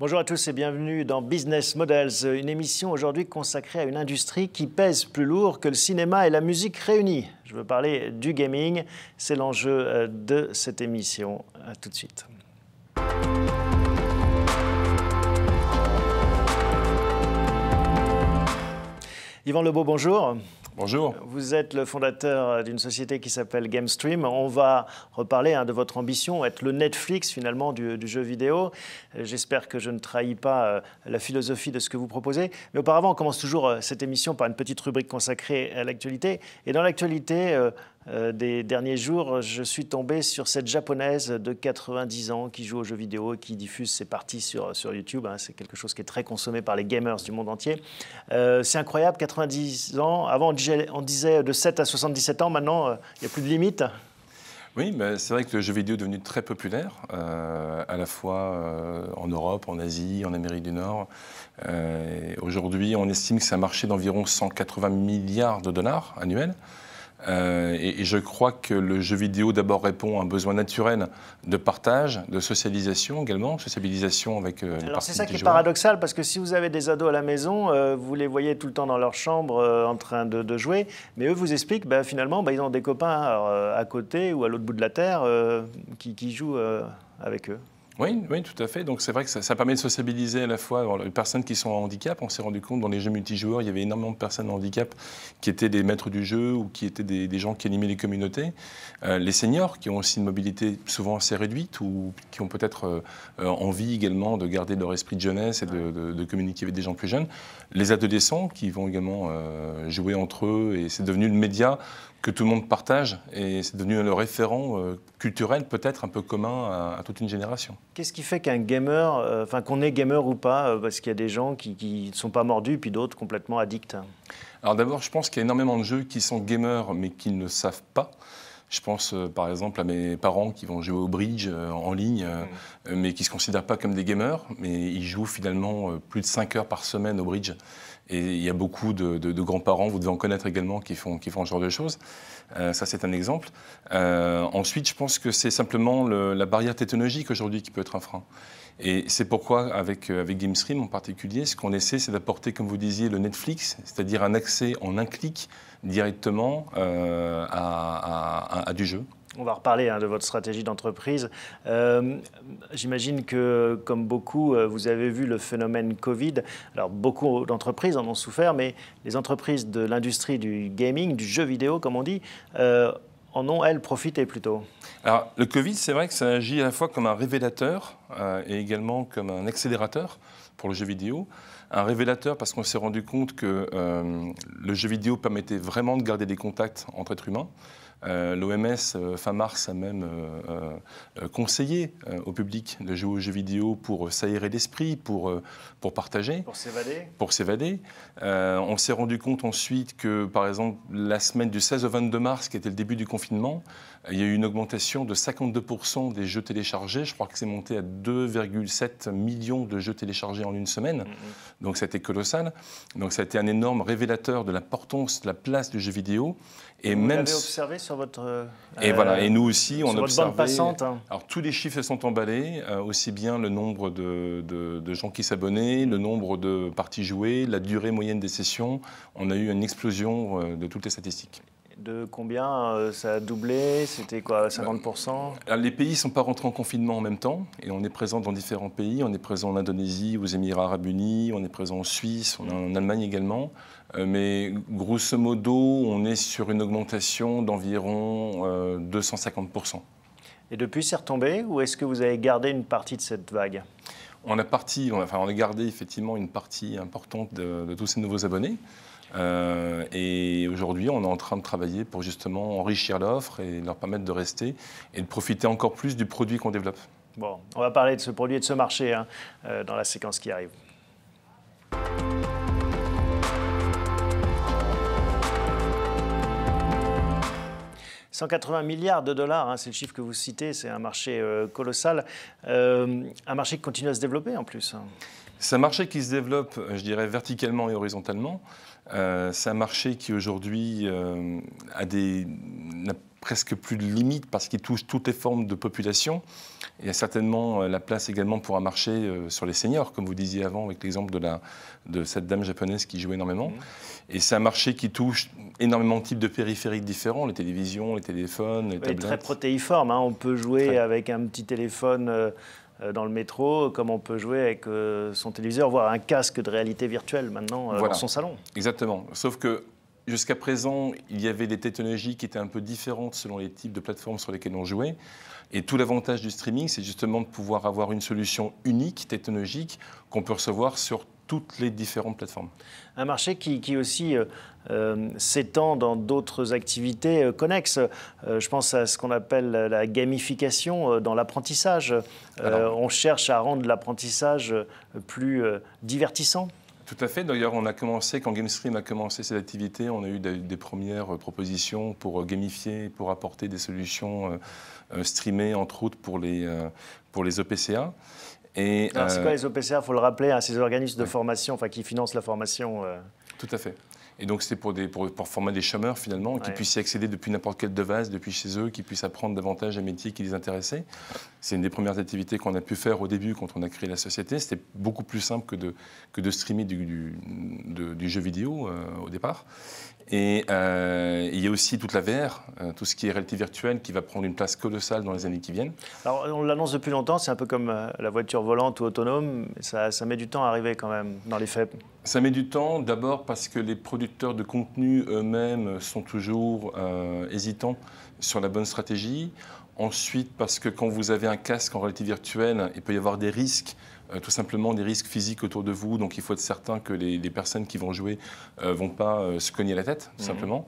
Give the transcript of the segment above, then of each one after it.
Bonjour à tous et bienvenue dans Business Models, une émission aujourd'hui consacrée à une industrie qui pèse plus lourd que le cinéma et la musique réunis. Je veux parler du gaming, c'est l'enjeu euh, de cette émission. À tout de suite. Yvan Lebeau, bonjour. Bonjour. Vous êtes le fondateur euh, d'une société qui s'appelle GameStream. On va reparler hein, de votre ambition, être le Netflix finalement du, jeu vidéo. Euh, j'espère que je ne trahis pas euh, la philosophie de ce que vous proposez. Mais auparavant, on commence toujours cette émission par une petite rubrique consacrée à l'actualité. Et dans l'actualité, euh, des derniers jours, je suis tombé sur cette japonaise de 90 ans qui joue aux jeux vidéo et qui diffuse ses parties sur, YouTube. Hein. C'est quelque chose qui est très consommé par les gamers du monde entier. Euh, c'est incroyable, 90 ans. Avant, on disait, de 7 à 77 ans. Maintenant, euh, il n'y a plus de limite. Oui, c'est vrai que le jeu vidéo est devenu très populaire, à la fois en Europe, en Asie, en Amérique du Nord. Aujourd'hui, on estime que c'est un marché d'environ 180 milliards de dollars annuels. Euh, et, je crois que le jeu vidéo d'abord répond à un besoin naturel de partage, de socialisation également, socialisation avec euh, Alors c'est ça qui est paradoxal parce que si vous avez des ados à la maison, euh, vous les voyez tout le temps dans leur chambre euh, en train de, jouer, mais eux vous expliquent bah, finalement bah, ils ont des copains à côté ou à l'autre bout de la terre qui, jouent avec eux. Oui, tout à fait. Donc c'est vrai que ça, permet de sociabiliser à la fois les personnes qui sont en handicap. On s'est rendu compte dans les jeux multijoueurs, il y avait énormément de personnes en handicap qui étaient des maîtres du jeu ou qui étaient des, gens qui animaient les communautés. Euh, les seniors qui ont aussi une mobilité souvent assez réduite ou qui ont peut-être euh, euh, envie également de garder leur esprit de jeunesse et de, communiquer avec des gens plus jeunes. Les adolescents qui vont également jouer entre eux et c'est devenu le média que tout le monde partage et c'est devenu le référent euh, culturel peut-être un peu commun à, toute une génération. Qu'est-ce qui fait qu'un gamer, euh, enfin qu'on est gamer ou pas, euh, parce qu'il y a des gens qui ne sont pas mordus puis d'autres complètement addicts hein Alors d'abord je pense qu'il y a énormément de jeux qui sont gamers mais qui ne savent pas. Je pense par exemple à mes parents qui vont jouer au bridge en ligne, mm. mais qui ne se considèrent pas comme des gamers, mais ils jouent finalement plus de 5 heures par semaine au bridge. Et il y a beaucoup de, grands-parents, vous devez en connaître également, qui font, qui font ce genre de choses. Euh, ça, c'est un exemple. Euh, ensuite, je pense que c'est simplement la barrière technologique aujourd'hui qui peut être un frein. Et c'est pourquoi, avec, euh, GameStream en particulier, ce qu'on essaie, c'est d'apporter, comme vous disiez, le Netflix, c'est-à-dire un accès en un clic directement à du jeu, on va reparler hein, de votre stratégie d'entreprise. Euh, j'imagine que, comme beaucoup, euh, vous avez vu le phénomène Covid. Alors, beaucoup d'entreprises en ont souffert, mais les entreprises de l'industrie du gaming, du jeu vidéo, comme on dit, euh, en ont, elles, profité plutôt Alors, le Covid, c'est vrai que ça agit à la fois comme un révélateur et également comme un accélérateur pour le jeu vidéo. Un révélateur parce qu'on s'est rendu compte que le jeu vidéo permettait vraiment de garder des contacts entre êtres humains. Euh, L'OMS, euh, fin mars, a même euh, conseillé au public de jouer aux jeux vidéo pour s'aérer l'esprit, pour, pour partager. Pour s'évader. Pour s'évader. on s'est rendu compte ensuite que, par exemple, la semaine du 16 au 22 mars, qui était le début du confinement, il y a eu une augmentation de 52% des jeux téléchargés. Je crois que c'est monté à 2,7 millions de jeux téléchargés en une semaine. Mm-hmm. Donc c'était colossal. Donc ça a été un énorme révélateur de l'importance, de la place du jeu vidéo. Et, même. Euh, et voilà, et nous aussi, on observe. Hein. Alors tous les chiffres sont emballés, euh, aussi bien le nombre de, de, gens qui s'abonnaient, le nombre de parties jouées, la durée moyenne des sessions. On a eu une explosion euh, de toutes les statistiques. De combien Ça a doublé C'était quoi 50% Les pays ne sont pas rentrés en confinement en même temps. Et on est présent dans différents pays. On est présent en Indonésie, aux Émirats arabes unis, on est présent en Suisse, on en Allemagne également. Euh, mais grosso modo, on est sur une augmentation d'environ 250%. Euh, et depuis, c'est retombé ou est-ce que vous avez gardé une partie de cette vague on a, parti, on, a, gardé effectivement une partie importante de, tous ces nouveaux abonnés. Euh, et aujourd'hui, on est en train de travailler pour justement enrichir l'offre et leur permettre de rester et de profiter encore plus du produit qu'on développe. Bon, on va parler de ce produit et de ce marché hein, dans la séquence qui arrive. 180 milliards de dollars, hein, c'est le chiffre que vous citez, c'est un marché euh, colossal, euh, un marché qui continue à se développer en plus. Hein. C'est un marché qui se développe, je dirais, verticalement et horizontalement. Euh, c'est un marché qui aujourd'hui euh, a des, n'a presque plus de limites parce qu'il touche toutes les formes de population. Il y a certainement euh, la place également pour un marché sur les seniors, comme vous disiez avant avec l'exemple de, la, de cette dame japonaise qui joue énormément. Mmh. Et c'est un marché qui touche énormément de types de périphériques différents, les télévisions, les téléphones, les tablettes. Très protéiforme, hein. on peut jouer avec un petit téléphone euh, dans le métro, comme on peut jouer avec euh, son téléviseur, voire un casque de réalité virtuelle maintenant euh, dans son salon. Exactement. Sauf que jusqu'à présent, il y avait des technologies qui étaient un peu différentes selon les types de plateformes sur lesquelles on jouait. Et tout l'avantage du streaming, c'est justement de pouvoir avoir une solution unique, technologique, qu'on peut recevoir sur toutes les différentes plateformes. Un marché qui, qui aussi euh, s'étend dans d'autres activités euh, connexes. Euh, je pense à ce qu'on appelle la gamification dans l'apprentissage. on cherche à rendre l'apprentissage plus divertissant. Tout à fait. D'ailleurs, on a commencé, quand GameStream a commencé cette activité, on a eu des, premières propositions pour gamifier, pour apporter des solutions streamées, entre autres pour les, pour les OPCA. E Et, c'est quoi les OPCA e Il faut le rappeler à hein, ces organismes de formation enfin, qui financent la formation. Tout à fait. Et donc c'était pour, pour, former des chômeurs finalement, qui puissent y accéder depuis n'importe quelle devase, depuis chez eux, qui puissent apprendre davantage un métier qui les intéressait. C'est une des premières activités qu'on a pu faire au début quand on a créé la société. C'était beaucoup plus simple que de, que de streamer du, jeu vidéo euh, au départ. Et euh, il y a aussi toute la VR, euh, tout ce qui est réalité virtuelle, qui va prendre une place colossale dans les années qui viennent. Alors, on l'annonce depuis longtemps, c'est un peu comme euh, la voiture volante ou autonome, ça, ça, met du temps à arriver quand même, dans les faits. Ça met du temps, d'abord parce que les producteurs de contenu eux-mêmes sont toujours hésitants sur la bonne stratégie. Ensuite, parce que quand vous avez un casque en réalité virtuelle, il peut y avoir des risques euh, tout simplement des risques physiques autour de vous. Donc il faut être certain que les, personnes qui vont jouer ne euh, vont pas euh, se cogner la tête, tout mhm. simplement.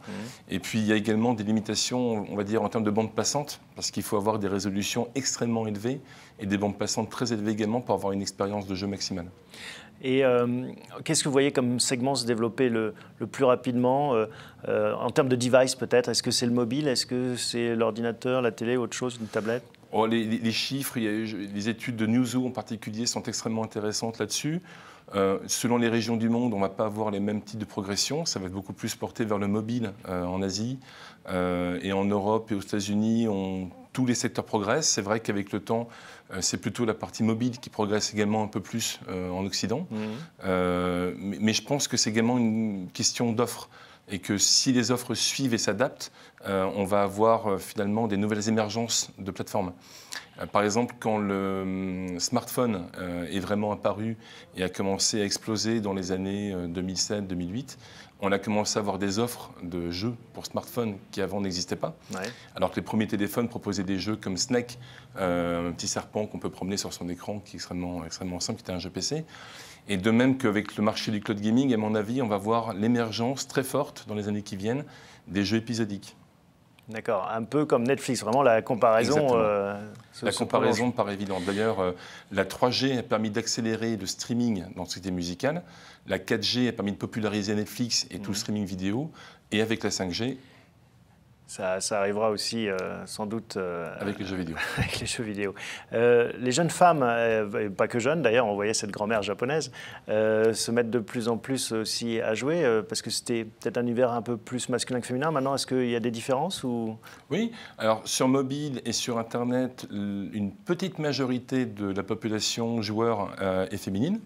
Mhm. Et puis il y a également des limitations, on va dire, en termes de bande passante, parce qu'il faut avoir des résolutions extrêmement élevées et des bandes passantes très élevées également pour avoir une expérience de jeu maximale. Et qu'est-ce que vous voyez comme segment se développer le, plus rapidement en termes de device peut-être Est-ce que c'est le mobile Est-ce que c'est l'ordinateur, la télé, autre chose, une tablette Oh, les, chiffres, les études de Newzoo en particulier sont extrêmement intéressantes là-dessus. Euh, selon les régions du monde, on ne va pas avoir les mêmes types de progression. Ça va être beaucoup plus porté vers le mobile euh, en Asie. Euh, et en Europe et aux États-Unis, tous les secteurs progressent. C'est vrai qu'avec le temps, c'est plutôt la partie mobile qui progresse également un peu plus en Occident. Mmh. mais, je pense que c'est également une question d'offre et que si les offres suivent et s'adaptent, euh, on va avoir euh, finalement des nouvelles émergences de plateformes. Euh, par exemple, quand le hum, smartphone est vraiment apparu et a commencé à exploser dans les années 2007-2008, on a commencé à avoir des offres de jeux pour smartphone qui avant n'existaient pas. Alors que les premiers téléphones proposaient des jeux comme Snake, un petit serpent qu'on peut promener sur son écran qui est extrêmement, extrêmement simple, qui était un jeu PC. Et de même qu'avec le marché du cloud gaming, à mon avis, on va voir l'émergence très forte dans les années qui viennent des jeux épisodiques. D'accord, un peu comme Netflix, vraiment la comparaison. Euh, la comparaison par évidence. D'ailleurs, euh, la 3G a permis d'accélérer le streaming dans le secteur musical. La 4G a permis de populariser Netflix et tout le mhm. streaming vidéo. Et avec la 5G, ça, arrivera aussi euh, sans doute. Euh, avec les jeux vidéo. avec les jeux vidéo. Euh, les jeunes femmes, pas que jeunes d'ailleurs, on voyait cette grand-mère japonaise, se mettent de plus en plus aussi à jouer, parce que c'était peut-être un univers un peu plus masculin que féminin. Maintenant, est-ce qu'il y a des différences ou... Oui, alors sur mobile et sur Internet, une petite majorité de la population joueur est féminine.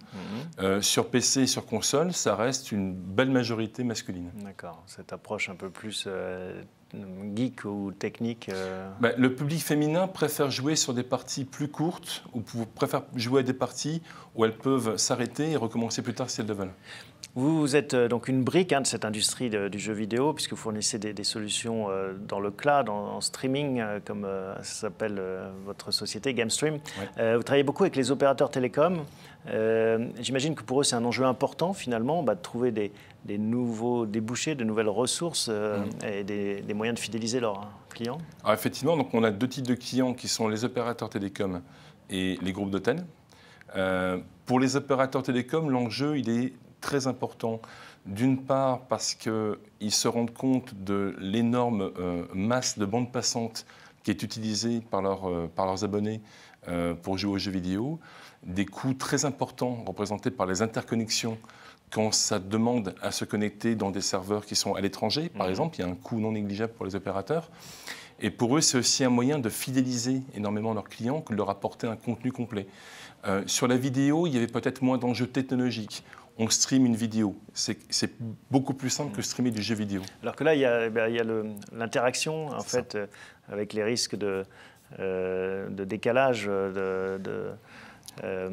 Mhm. sur PC et sur console, ça reste une belle majorité masculine. D'accord, cette approche un peu plus geek ou technique euh, bah, Le public féminin préfère jouer sur des parties plus courtes ou préfère jouer à des parties où elles peuvent s'arrêter et recommencer plus tard si elles le veulent. Vous êtes euh, donc une brique hein, de cette industrie du jeu vidéo, puisque vous fournissez des, solutions euh, dans le cloud, en, streaming, euh, comme ça s'appelle votre société, GameStream. vous travaillez beaucoup avec les opérateurs télécoms. J'imagine que pour eux, c'est un enjeu important, finalement, bah, de trouver des, nouveaux débouchés, de nouvelles ressources mm. et des, moyens de fidéliser leurs hein, clients. effectivement, donc, on a deux types de clients qui sont les opérateurs télécoms et les groupes d'hôtels. pour les opérateurs télécoms, l'enjeu, il est très important. D'une part parce qu'ils se rendent compte de l'énorme euh, masse de bande passante qui est utilisée par, leur, euh, par leurs abonnés euh, pour jouer aux jeux vidéo, des coûts très importants représentés par les interconnexions quand ça demande à se connecter dans des serveurs qui sont à l'étranger, par mhm. exemple, il y a un coût non négligeable pour les opérateurs. Et pour eux, c'est aussi un moyen de fidéliser énormément leurs clients que de leur apporter un contenu complet. sur la vidéo, il y avait peut-être moins d'enjeux technologiques on stream une vidéo. C'est beaucoup plus simple que mm. streamer du jeu vidéo. Alors que là, il y a, eh l'interaction, en fait, euh, avec les risques de, euh, décalage, euh, de il euh,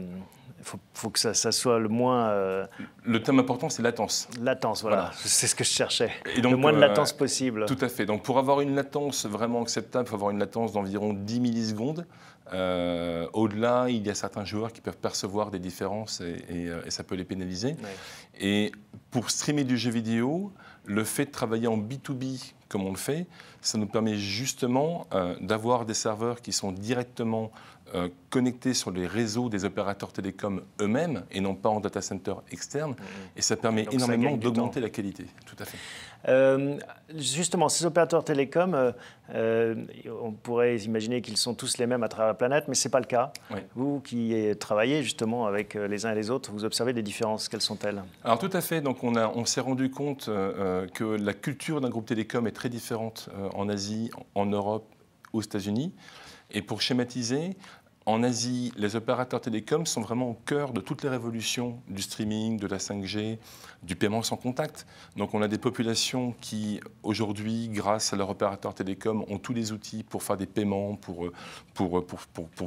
faut, que ça, soit le moins. Euh, le thème important, c'est latence. Latence, voilà. C'est ce que je cherchais. le moins de euh, latence possible. Tout à fait. Donc, pour avoir une latence vraiment acceptable, il faut avoir une latence d'environ 10 millisecondes. Au-delà, il y a certains joueurs qui peuvent percevoir des différences et, ça peut les pénaliser. Et pour streamer du jeu vidéo, le fait de travailler en B2B comme on le fait, ça nous permet justement d'avoir des serveurs qui sont directement euh, connectés sur les réseaux des opérateurs télécoms eux-mêmes et non pas en data center externe. Mmh. Et ça permet énormément d'augmenter la qualité. Tout à fait. Euh, justement, ces opérateurs télécoms, euh, on pourrait imaginer qu'ils sont tous les mêmes à travers la planète, mais ce n'est pas le cas. Vous qui travaillez justement avec les uns et les autres, vous observez des différences. Quelles sont-elles Alors tout à fait. Donc on, a, on s'est rendu compte que la culture d'un groupe télécom est très différente en Asie, en Europe, aux États-Unis. Et pour schématiser, en Asie, les opérateurs télécoms sont vraiment au cœur de toutes les révolutions du streaming, de la 5G, du paiement sans contact. Donc on a des populations qui, aujourd'hui, grâce à leur opérateurs télécom, ont tous les outils pour faire des paiements, pour,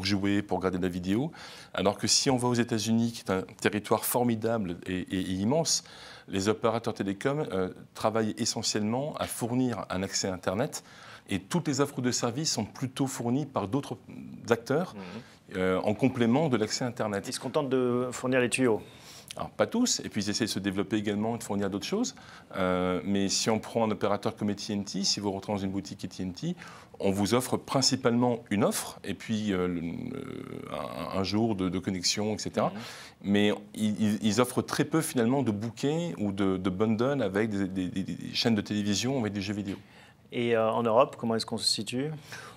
jouer, pour regarder de la vidéo. Alors que si on va aux États-Unis, qui est un territoire formidable et, immense, les opérateurs télécoms euh, travaillent essentiellement à fournir un accès à Internet et toutes les offres de services sont plutôt fournies par d'autres acteurs mhm. euh, en complément de l'accès Internet. Ils se contentent de fournir les tuyaux pas tous, et puis ils essaient de se développer également et de fournir d'autres choses. Euh, mais si on prend un opérateur comme AT&T, si vous rentrez dans une boutique AT&T, on vous offre principalement une offre et puis euh, un, jour de, connexion, etc. Mhm. Mais ils, offrent très peu finalement de bouquets ou de, bundles avec des, des chaînes de télévision, avec des jeux vidéo. Et euh, en Europe, comment est-ce qu'on se situe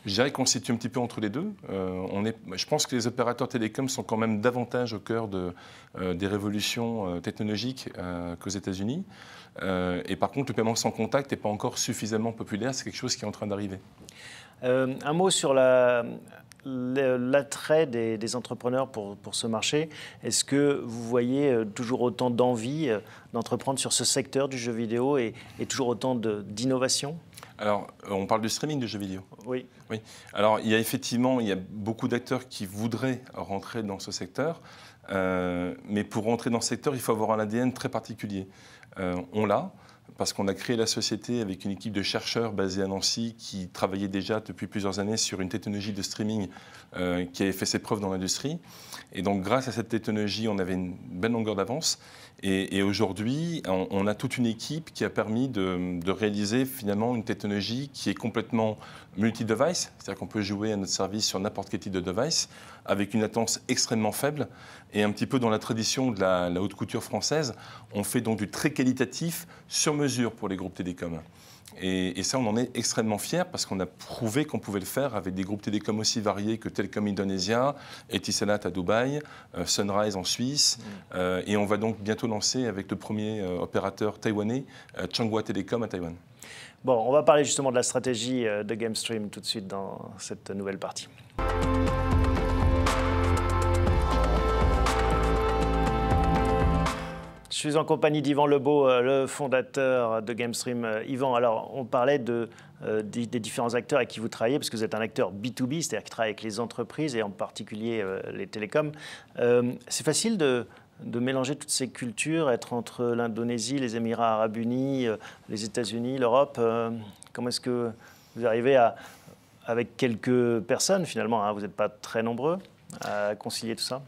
Je dirais qu'on se situe un petit peu entre les deux. Euh, on est, je pense que les opérateurs télécoms sont quand même davantage au cœur de, euh, des révolutions technologiques qu'aux États-Unis. et par contre, le paiement sans contact n'est pas encore suffisamment populaire. C'est quelque chose qui est en train d'arriver. un mot sur la, l'attrait des, entrepreneurs pour, ce marché Est-ce que vous voyez toujours autant d'envie d'entreprendre sur ce secteur du jeu vidéo et, et toujours autant d'innovation alors, euh, on parle de streaming de jeux vidéo. Oui. Oui. Alors, il y a effectivement, il y a beaucoup d'acteurs qui voudraient rentrer dans ce secteur, euh, mais pour rentrer dans ce secteur, il faut avoir un ADN très particulier. Euh, on l'a parce qu'on a créé la société avec une équipe de chercheurs basée à Nancy qui travaillait déjà depuis plusieurs années sur une technologie de streaming qui avait fait ses preuves dans l'industrie. Et donc grâce à cette technologie, on avait une belle longueur d'avance. Et, aujourd'hui, on, a toute une équipe qui a permis de, réaliser finalement une technologie qui est complètement multi-device, c'est-à-dire qu'on peut jouer à notre service sur n'importe quel type de device, avec une latence extrêmement faible. Et un petit peu dans la tradition de la, la haute couture française, on fait donc du très qualitatif sur mesure pour les groupes télécoms. Et, ça, on en est extrêmement fiers parce qu'on a prouvé qu'on pouvait le faire avec des groupes télécoms aussi variés que Telkom Indonesia, Etisalat à Dubaï, euh, Sunrise en Suisse. Mm. Euh, et on va donc bientôt lancer avec le premier euh, opérateur taïwanais, Changhua Telecom à Taïwan. Bon, on va parler justement de la stratégie de GameStream tout de suite dans cette nouvelle partie. Je suis en compagnie d'Yvan Lebeau, euh, le fondateur de GameStream. Euh, Yvan, alors on parlait de, euh, des, différents acteurs avec qui vous travaillez, parce que vous êtes un acteur B2B, c'est-à-dire qui travaille avec les entreprises et en particulier les télécoms. c'est facile de, mélanger toutes ces cultures, être entre l'Indonésie, les Émirats arabes unis, les États-Unis, l'Europe. comment est-ce que vous arrivez à, avec quelques personnes finalement, hein, vous n'êtes pas très nombreux, à concilier tout ça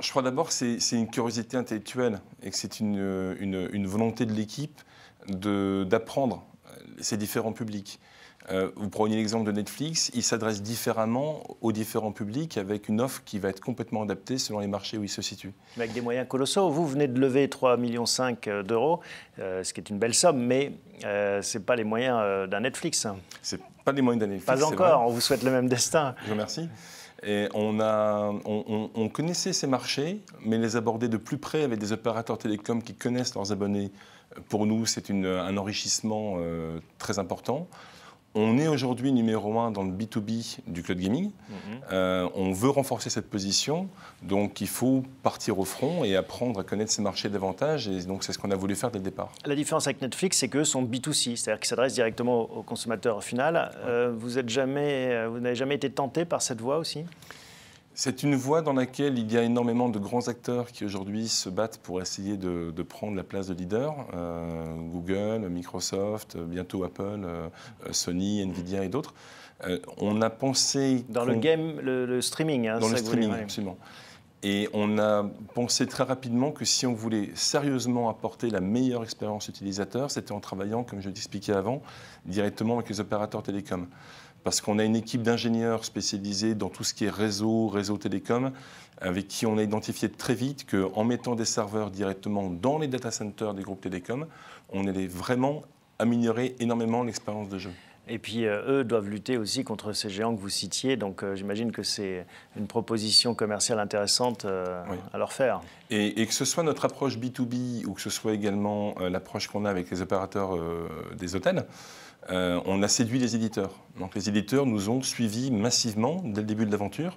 je crois d'abord que c'est une curiosité intellectuelle et que c'est une, volonté de l'équipe d'apprendre ces différents publics. Euh, vous prenez l'exemple de Netflix, il s'adresse différemment aux différents publics avec une offre qui va être complètement adaptée selon les marchés où il se situe. avec des moyens colossaux. Vous venez de lever 3,5 millions euh, d'euros, euh, ce qui est une belle somme, mais ce n'est pas les moyens d'un Netflix. Ce pas les moyens d'un Netflix. Pas encore, on vous souhaite le même destin. Je vous remercie. Et on, connaissait ces marchés, mais les aborder de plus près avec des opérateurs télécoms qui connaissent leurs abonnés, pour nous, c'est un enrichissement euh, très important. On est aujourd'hui numéro un dans le B2B du cloud gaming. Mhm. Euh, on veut renforcer cette position, donc il faut partir au front et apprendre à connaître ces marchés davantage. Et donc c'est ce qu'on a voulu faire dès le départ. La différence avec Netflix, c'est que son B2C, c'est-à-dire qu'il s'adresse directement au consommateur final. Euh, euh, vous n'avez jamais été tenté par cette voie aussi c'est une voie dans laquelle il y a énormément de grands acteurs qui aujourd'hui se battent pour essayer de, prendre la place de leader. Euh, Google, Microsoft, euh, bientôt Apple, euh, Sony, Nvidia et d'autres. on a pensé... Dans le game, le, streaming. dans le streaming, hein, Et on a pensé très rapidement que si on voulait sérieusement apporter la meilleure expérience utilisateur, c'était en travaillant, comme je l'expliquais avant, directement avec les opérateurs télécoms parce qu'on a une équipe d'ingénieurs spécialisés dans tout ce qui est réseau, réseau télécom, avec qui on a identifié très vite qu'en mettant des serveurs directement dans les data centers des groupes télécom, on allait vraiment améliorer énormément l'expérience de jeu. Et puis euh, eux doivent lutter aussi contre ces géants que vous citiez. Donc euh, j'imagine que c'est une proposition commerciale intéressante euh, à leur faire. Et, et, que ce soit notre approche B2B ou que ce soit également l'approche qu'on a avec les opérateurs des hôtels, on a séduit les éditeurs. Donc les éditeurs nous ont suivis massivement dès le début de l'aventure.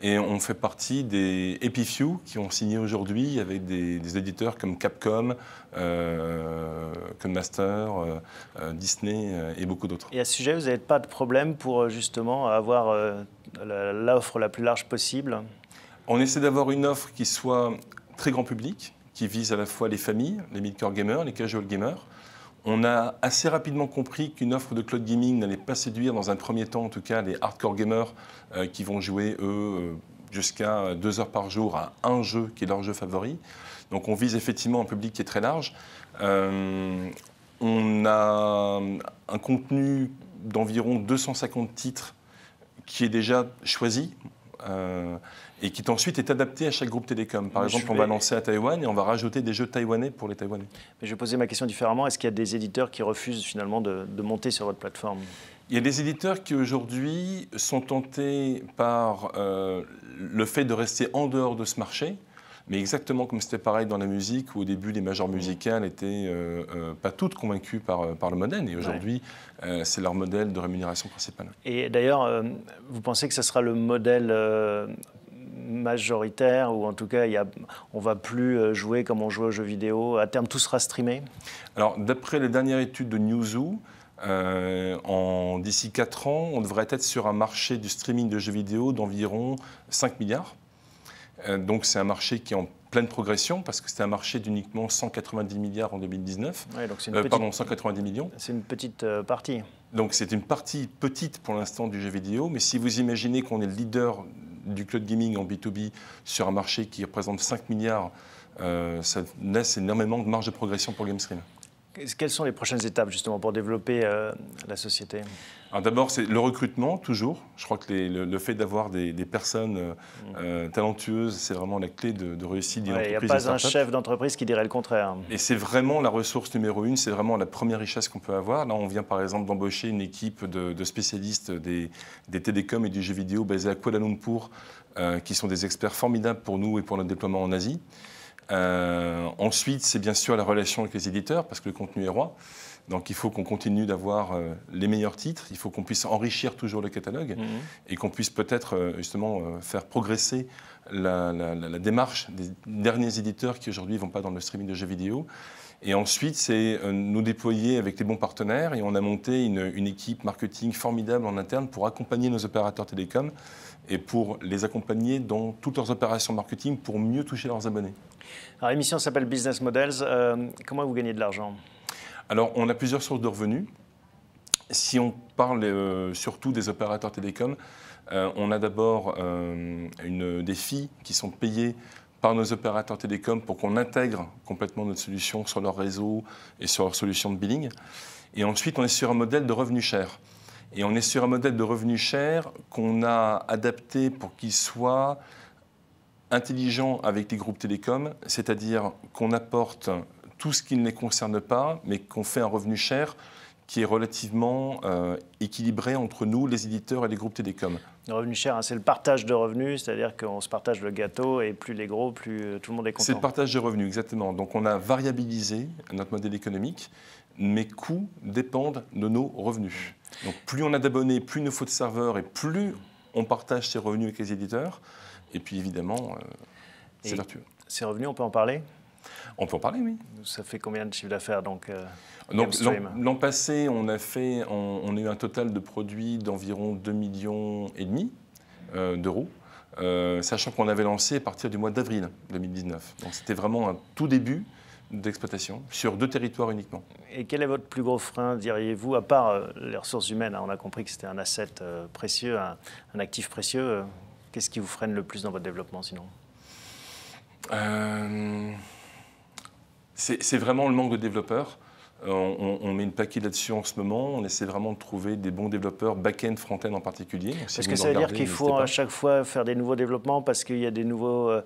Et on fait partie des Epifew qui ont signé aujourd'hui avec des, éditeurs comme Capcom, euh, euh, euh Disney euh, et beaucoup d'autres. Et à ce sujet, vous n'avez pas de problème pour justement avoir l'offre la plus large possible On essaie d'avoir une offre qui soit très grand public, qui vise à la fois les familles, les mid-core gamers, les casual gamers, on a assez rapidement compris qu'une offre de cloud gaming n'allait pas séduire, dans un premier temps en tout cas, les hardcore gamers euh, qui vont jouer, eux, euh, jusqu'à euh, deux heures par jour à un jeu qui est leur jeu favori. Donc on vise effectivement un public qui est très large. on a un contenu d'environ 250 titres qui est déjà choisi. Euh, et qui ensuite est adapté à chaque groupe télécom. Par exemple, on va lancer à Taïwan et on va rajouter des jeux taïwanais pour les Taïwanais. Mais je posais ma question différemment. Est-ce qu'il y a des éditeurs qui refusent finalement de, monter sur votre plateforme il y a des éditeurs qui aujourd'hui sont tentés par euh, le fait de rester en dehors de ce marché mais exactement comme c'était pareil dans la musique, où au début les majors musicales n'étaient euh, euh, pas toutes convaincues par, euh, par le modèle. Et aujourd'hui, c'est leur modèle de rémunération principale. Et d'ailleurs, vous pensez que ce sera le modèle majoritaire ou en tout cas il y a, on va plus jouer comme on joue aux jeux vidéo À terme, tout sera streamé Alors, d'après les dernières études de Newzoo, euh, d'ici 4 ans, on devrait être sur un marché du streaming de jeux vidéo d'environ 5 milliards. Euh, donc c'est un marché qui est en pleine progression parce que c'était un marché d'uniquement 190 milliards en 2019. Euh, pardon, 190 millions. C'est une petite euh, partie. Donc c'est une partie petite pour l'instant du jeu vidéo, mais si vous imaginez qu'on est le leader du cloud gaming en B2B sur un marché qui représente 5 milliards, ça laisse énormément de marge de progression pour GameStream. Quelles sont les prochaines étapes justement pour développer euh, la société D'abord, c'est le recrutement, toujours. Je crois que le, fait d'avoir des, personnes euh, mm. euh, talentueuses, c'est vraiment la clé de, réussite d'une entreprise. Il n'y a pas un chef d'entreprise qui dirait le contraire. Et c'est vraiment la ressource numéro une, c'est vraiment la première richesse qu'on peut avoir. Là, on vient par exemple d'embaucher une équipe de, spécialistes des, télécoms et du jeu vidéo basés à Kuala Lumpur, qui sont des experts formidables pour nous et pour notre déploiement en Asie. Euh, ensuite, c'est bien sûr la relation avec les éditeurs, parce que le contenu est roi. Donc il faut qu'on continue d'avoir euh, les meilleurs titres, il faut qu'on puisse enrichir toujours le catalogue mhm. et qu'on puisse peut-être euh, justement faire progresser la, démarche des derniers éditeurs qui aujourd'hui ne vont pas dans le streaming de jeux vidéo. Et ensuite, c'est nous déployer avec les bons partenaires et on a monté une, une, équipe marketing formidable en interne pour accompagner nos opérateurs télécoms et pour les accompagner dans toutes leurs opérations marketing pour mieux toucher leurs abonnés. Alors, l'émission s'appelle Business Models. Euh, comment vous gagnez de l'argent Alors, on a plusieurs sources de revenus. Si on parle euh, surtout des opérateurs télécoms, euh, on a d'abord des filles qui sont payées par nos opérateurs télécoms pour qu'on intègre complètement notre solution sur leur réseau et sur leur solution de billing. Et ensuite, on est sur un modèle de revenus cher. Et on est sur un modèle de revenu cher qu'on a adapté pour qu'il soit intelligent avec les groupes télécoms, c'est-à-dire qu'on apporte tout ce qui ne les concerne pas, mais qu'on fait un revenu cher qui est relativement euh, équilibré entre nous, les éditeurs et les groupes télécoms. Le revenu cher, hein, c'est le partage de revenus, c'est-à-dire qu'on se partage le gâteau et plus les gros, plus euh, tout le monde est content. C'est le partage de revenus, exactement. Donc on a variabilisé notre modèle économique, mes coûts dépendent de nos revenus. Donc plus on a d'abonnés, plus il nous faut de serveurs et plus on partage ces revenus avec les éditeurs, et puis évidemment, euh, c'est vertueux. Ces revenus, on peut en parler on peut en parler, oui. Ça fait combien de chiffres d'affaires donc, euh, L'an passé, on a, fait, on, a eu un total de produits d'environ 2,5 millions et demi euh, d'euros. sachant qu'on avait lancé à partir du mois d'avril 2019. Donc c'était vraiment un tout début d'exploitation sur deux territoires uniquement. Et quel est votre plus gros frein, diriez-vous, à part les ressources humaines hein, On a compris que c'était un asset précieux, un actif précieux Qu'est-ce qui vous freine le plus dans votre développement sinon euh, C'est vraiment le manque de développeurs. Euh, on, met une paquet là-dessus en ce moment. On essaie vraiment de trouver des bons développeurs, back-end, front-end en particulier. Si parce que ça veut dire qu'il faut à chaque fois faire des nouveaux développements parce qu'il y a des nouveaux euh,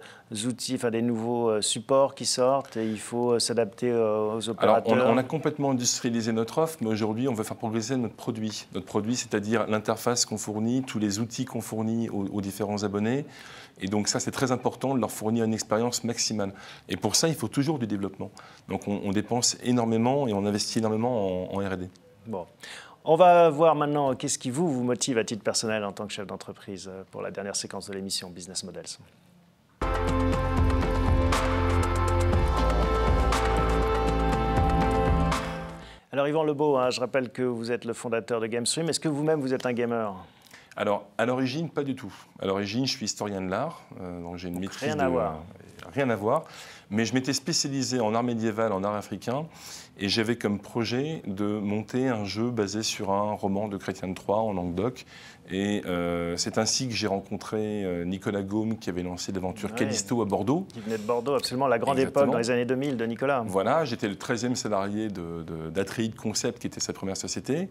outils, enfin des nouveaux euh, supports qui sortent et il faut s'adapter aux opérateurs Alors, on, a complètement industrialisé notre offre, mais aujourd'hui, on veut faire progresser notre produit. Notre produit, c'est-à-dire l'interface qu'on fournit, tous les outils qu'on fournit aux différents abonnés. Et donc ça, c'est très important de leur fournir une expérience maximale. Et pour ça, il faut toujours du développement. Donc on, dépense énormément et on investit énormément en, RD. Bon. On va voir maintenant qu'est-ce qui vous, vous motive à titre personnel en tant que chef d'entreprise euh, pour la dernière séquence de l'émission Business Models. Alors Yvan Lebeau, hein, je rappelle que vous êtes le fondateur de GameStream. Est-ce que vous-même vous êtes un gamer alors, à l'origine, pas du tout. À l'origine, je suis historien de l'art, euh, donc j'ai une maîtrise. Rien à voir. Euh, rien à voir. Mais je m'étais spécialisé en art médiéval, en art africain, et j'avais comme projet de monter un jeu basé sur un roman de Chrétien de en Languedoc. Et euh, c'est ainsi que j'ai rencontré Nicolas Gaume, qui avait lancé l'aventure Callisto à Bordeaux. Qui venait de Bordeaux, absolument, la grande époque dans les années 2000 de Nicolas. Voilà, j'étais le 13e salarié d'Atreide de, Concept, qui était sa première société.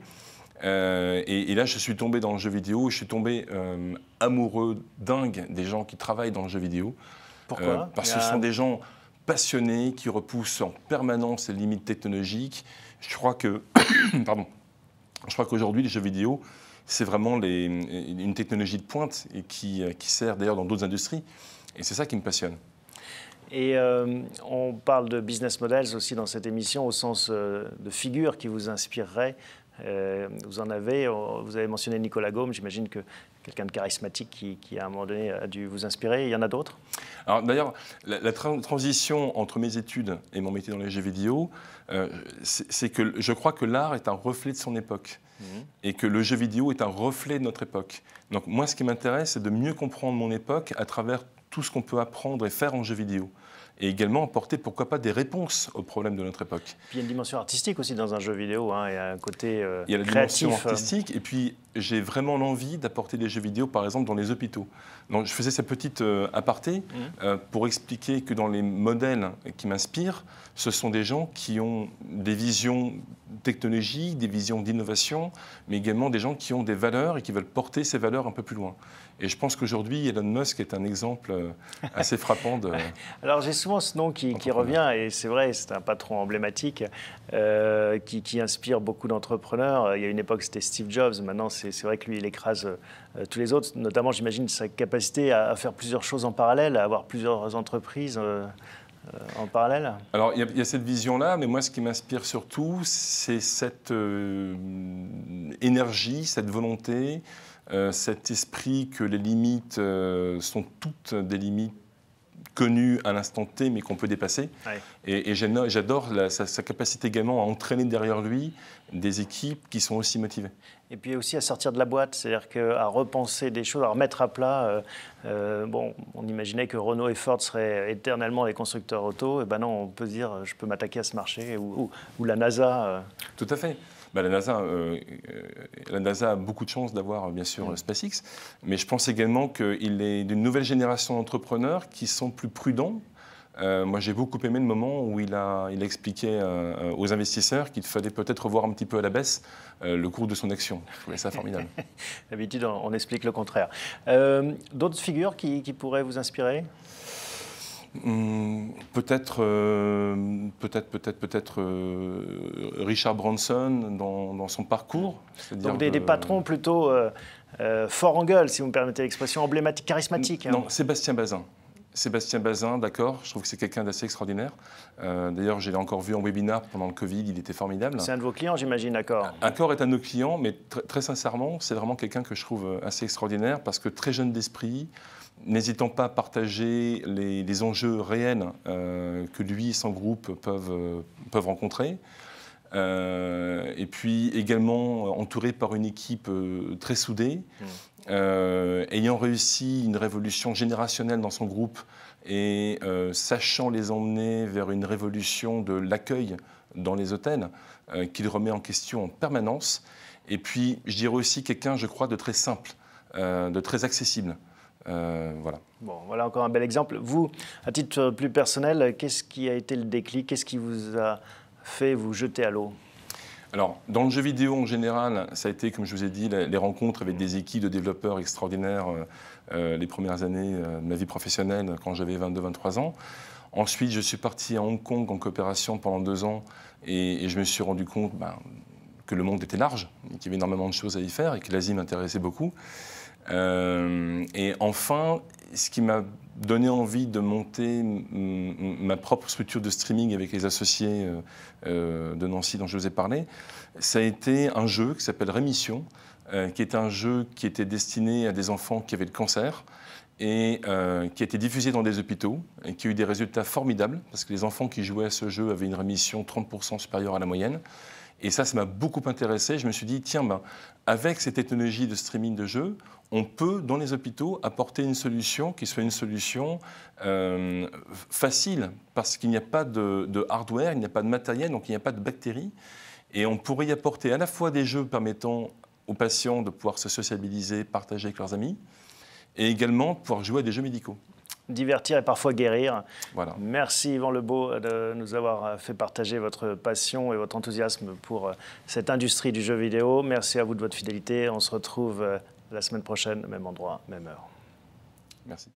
Euh, et, là, je suis tombé dans le jeu vidéo, je suis tombé euh, amoureux, dingue des gens qui travaillent dans le jeu vidéo. Pourquoi euh, Parce que ce sont des gens passionnés qui repoussent en permanence les limites technologiques. Je crois que, pardon, je crois qu'aujourd'hui, les jeux vidéo, c'est vraiment une technologie de pointe et qui, sert d'ailleurs dans d'autres industries. Et c'est ça qui me passionne. Et on parle de business models aussi dans cette émission au sens de figures qui vous inspireraient. Euh, vous en avez, euh, vous avez mentionné Nicolas Gaume, j'imagine que quelqu'un de charismatique qui, à un moment donné, a dû vous inspirer. Il y en a d'autres Alors d'ailleurs, la, transition entre mes études et mon métier dans les jeux vidéo, euh, c'est que je crois que l'art est un reflet de son époque. Mhm. Et que le jeu vidéo est un reflet de notre époque. Donc moi, ce qui m'intéresse, c'est de mieux comprendre mon époque à travers tout ce qu'on peut apprendre et faire en jeu vidéo et également apporter, pourquoi pas, des réponses aux problèmes de notre époque. Puis il y a une dimension artistique aussi dans un jeu vidéo, hein, il un côté euh, Il y a la euh. artistique, et puis j'ai vraiment l'envie d'apporter des jeux vidéo, par exemple, dans les hôpitaux. Donc je faisais cette petite euh, aparté mhm. pour expliquer que dans les modèles qui m'inspirent, ce sont des gens qui ont des visions technologiques, des visions d'innovation, mais également des gens qui ont des valeurs et qui veulent porter ces valeurs un peu plus loin. Et je pense qu'aujourd'hui, Elon Musk est un exemple euh, assez frappant de. Alors j'ai souvent ce nom qui, revient, et c'est vrai, c'est un patron emblématique euh, qui, inspire beaucoup d'entrepreneurs. Il y a une époque, c'était Steve Jobs. Maintenant, c'est vrai que lui, il écrase euh, tous les autres, notamment, j'imagine, sa capacité à, faire plusieurs choses en parallèle, à avoir plusieurs entreprises. en parallèle Alors, il y, a cette vision-là, mais moi, ce qui m'inspire surtout, c'est cette énergie, cette volonté, euh, cet esprit que les limites euh, sont toutes des limites connues à l'instant T, mais qu'on peut dépasser. Et, j'adore sa, capacité également à entraîner derrière lui des équipes qui sont aussi motivées. Et puis aussi à sortir de la boîte, c'est-à-dire à repenser des choses, à remettre à plat. Euh, on imaginait que Renault et Ford seraient éternellement les constructeurs auto. Et ben non, on peut dire, je peux m'attaquer à ce marché ou la NASA. Tout à fait. Bah, euh, euh, la, NASA, a beaucoup de chance d'avoir, euh, bien sûr, mm. SpaceX, mais je pense également qu'il est d'une nouvelle génération d'entrepreneurs qui sont plus prudents, moi, j'ai beaucoup aimé le moment où il a, aux investisseurs qu'il fallait peut-être voir un petit peu à la baisse le cours de son action. Je trouvais ça formidable. D'habitude, on, explique le contraire. D'autres figures qui pourraient vous inspirer Hmm, euh, peut-être, peut-être, peut-être, peut-être Richard Branson dans, son parcours. Donc des, patrons plutôt euh, euh, fort forts en gueule, si vous me permettez l'expression, emblématique, charismatique. Hein. Non, Sébastien Bazin. Sébastien Bazin, d'accord, je trouve que c'est quelqu'un d'assez extraordinaire. D'ailleurs, je l'ai encore vu en webinar pendant le Covid, il était formidable. C'est un de vos clients, j'imagine, d'accord. – Accor est un de nos clients, mais très sincèrement, c'est vraiment quelqu'un que je trouve assez extraordinaire parce que très jeune d'esprit, n'hésitant pas à partager les, enjeux réels euh, que lui et son groupe peuvent, euh, rencontrer. Euh, et puis également entouré par une équipe très soudée, mmh. ayant réussi une révolution générationnelle dans son groupe et sachant les emmener vers une révolution de l'accueil dans les hôtels qu'il remet en question en permanence. Et puis, je dirais aussi quelqu'un, je crois, de très simple, de très accessible. Euh, voilà. Bon, voilà encore un bel exemple. Vous, à titre plus personnel, qu'est-ce qui a été le déclic Qu'est-ce qui vous a fait vous jeter à l'eau alors, dans le jeu vidéo en général, ça a été, comme je vous ai dit, les rencontres avec des équipes de développeurs extraordinaires euh, euh, les premières années de ma vie professionnelle, quand j'avais 22-23 ans. Ensuite, je suis parti à Hong Kong en coopération pendant deux ans et, je me suis rendu compte ben, que le monde était large, qu'il y avait énormément de choses à y faire et que l'Asie m'intéressait beaucoup. Euh, et enfin, ce qui m'a donné envie de monter ma propre structure de streaming avec les associés euh, euh, de Nancy dont je vous ai parlé, ça a été un jeu qui s'appelle Rémission, qui est un jeu qui était destiné à des enfants qui avaient le cancer et qui a été diffusé dans des hôpitaux et qui a eu des résultats formidables parce que les enfants qui jouaient à ce jeu avaient une rémission 30% supérieure à la moyenne. Et ça, ça m'a beaucoup intéressé. Je me suis dit, tiens, ben, avec ces technologies de streaming de jeux, on peut, dans les hôpitaux, apporter une solution qui soit une solution euh, facile, parce qu'il n'y a pas de, de hardware, il n'y a pas de matériel, donc il n'y a pas de bactéries. Et on pourrait y apporter à la fois des jeux permettant aux patients de pouvoir se sociabiliser, partager avec leurs amis, et également pouvoir jouer à des jeux médicaux divertir et parfois guérir. Voilà. Merci Yvan Lebeau de nous avoir euh, fait partager votre passion et votre enthousiasme pour euh, cette industrie du jeu vidéo. Merci à vous de votre fidélité. On se retrouve euh, la semaine prochaine, même endroit, même heure. Merci.